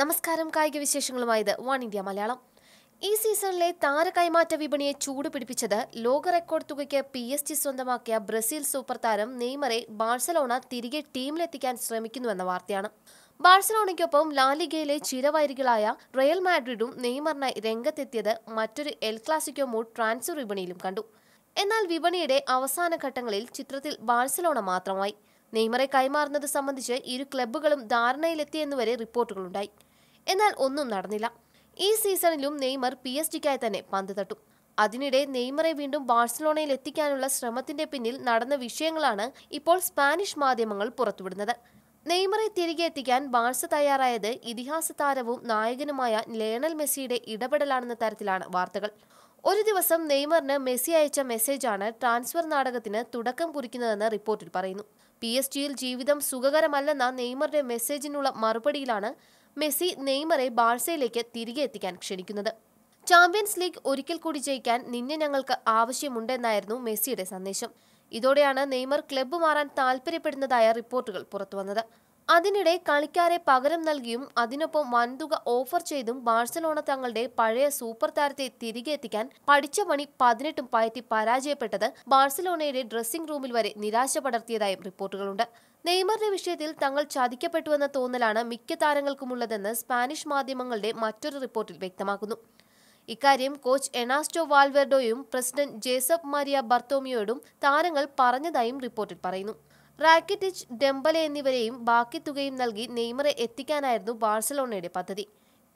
നമസ്കാരം കായിക വിശേഷങ്ങളുമായത് one India Malayalam ഈ സീസണിലെ താരകൈമാറ്റ വിപണിയെ ചൂട് പിടിപ്പിച്ചത് ലോക റെക്കോർഡ് തുകയ്ക്ക് പി എസ് ജി സ്വന്തമാക്കിയ ബ്രസീൽ സൂപ്പർ താരം നെയ്മറെ ബാഴ്സലോണ തിരികെ ടീമിലെത്തിക്കാൻ ശ്രമിക്കുന്നുവെന്ന വാർത്തയാണ് ബാഴ്സലോണയ്ക്കൊപ്പം ലാലിഗയിലെ ചിരവൈരികളായ റയൽ മാഡ്രിഡും നെയ്മറിനായി രംഗത്തെത്തിയത് മറ്റൊരു എൽ ക്ലാസിക്കോ മൂഡ് ട്രാൻസ്ഫർ വിപണിയിലും കണ്ടു എന്നാൽ വിപണിയുടെ അവസാന ഘട്ടങ്ങളിൽ ചിത്രത്തിൽ ബാഴ്സലോണ മാത്രമായി നെയ്മറെ കൈമാറുന്നത് സംബന്ധിച്ച് ഇരു ക്ലബ്ബുകളും ധാരണയിലെത്തിയെന്നുവരെ റിപ്പോർട്ടുകളുണ്ടായി എന്നാൽ ഒന്നും നടന്നില്ല ഈ സീസണിലും നെയ്മർ പി എസ് ഡിക്കായി തന്നെ പന്ത് തട്ടു അതിനിടെ നെയ്മറെ വീണ്ടും ബാഴ്സലോണയിൽ എത്തിക്കാനുള്ള ശ്രമത്തിന്റെ പിന്നിൽ നടന്ന വിഷയങ്ങളാണ് ഇപ്പോൾ സ്പാനിഷ് മാധ്യമങ്ങൾ പുറത്തുവിടുന്നത് നെയ്മറെ തിരികെ എത്തിക്കാൻ ബാഴ്സ തയ്യാറായത് ഇതിഹാസ താരവും നായകനുമായ ലയണൽ മെസ്സിയുടെ ഇടപെടലാണെന്ന തരത്തിലാണ് വാർത്തകൾ ഒരു ദിവസം നെയ്മറിന് മെസ്സി അയച്ച മെസ്സേജാണ് ട്രാൻസ്ഫർ നാടകത്തിന് തുടക്കം കുറിക്കുന്നതെന്ന് റിപ്പോർട്ടിൽ പറയുന്നു പി എസ് ജിയിൽ ജീവിതം സുഖകരമല്ലെന്ന നെയ്മറുടെ മെസ്സേജിനുള്ള മറുപടിയിലാണ് മെസ്സി നെയ്മറെ ബാഴ്സയിലേക്ക് തിരികെ എത്തിക്കാൻ ക്ഷണിക്കുന്നത് ചാമ്പ്യൻസ് ലീഗ് ഒരിക്കൽ കൂടി ജയിക്കാൻ നിന്നെ ഞങ്ങൾക്ക് ആവശ്യമുണ്ടെന്നായിരുന്നു മെസ്സിയുടെ സന്ദേശം ഇതോടെയാണ് നെയ്മർ ക്ലബ്ബ് മാറാൻ താൽപ്പര്യപ്പെടുന്നതായ റിപ്പോർട്ടുകൾ പുറത്തുവന്നത് അതിനിടെ കളിക്കാരെ പകരം നൽകിയും അതിനൊപ്പം വൻതുക ഓഫർ ചെയ്തും ബാഴ്സലോണ തങ്ങളുടെ പഴയ സൂപ്പർ താരത്തെ തിരികെ എത്തിക്കാൻ പഠിച്ച പണി പതിനെട്ടും പയറ്റി പരാജയപ്പെട്ടത് ബാഴ്സലോണയുടെ ഡ്രസ്സിംഗ് റൂമിൽ വരെ നിരാശ പടർത്തിയതായും റിപ്പോർട്ടുകളുണ്ട് നെയ്മറിന്റെ വിഷയത്തിൽ തങ്ങൾ ചതിക്കപ്പെട്ടുവെന്ന തോന്നലാണ് മിക്ക താരങ്ങൾക്കുമുള്ളതെന്ന് സ്പാനിഷ് മാധ്യമങ്ങളുടെ മറ്റൊരു റിപ്പോർട്ടിൽ വ്യക്തമാക്കുന്നു ഇക്കാര്യം കോച്ച് എനാസ്റ്റോ വാൽവെർഡോയും പ്രസിഡന്റ് ജേസഫ് മരിയ ബർത്തോമിയോടും താരങ്ങൾ പറഞ്ഞതായും റിപ്പോർട്ടിൽ പറയുന്നു റാക്കിറ്റിച്ച് ഡെംബലെ എന്നിവരെയും ബാക്കി തുകയും നൽകി നെയ്മറെ എത്തിക്കാനായിരുന്നു ബാഴ്സലോണയുടെ പദ്ധതി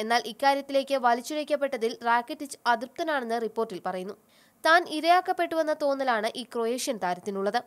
എന്നാൽ ഇക്കാര്യത്തിലേക്ക് വലിച്ചുഴയ്ക്കപ്പെട്ടതിൽ റാക്കിറ്റിച്ച് അതൃപ്തനാണെന്ന് റിപ്പോർട്ടിൽ പറയുന്നു താൻ ഇരയാക്കപ്പെട്ടുവെന്ന തോന്നലാണ് ഈ ക്രൊയേഷ്യൻ താരത്തിനുള്ളത്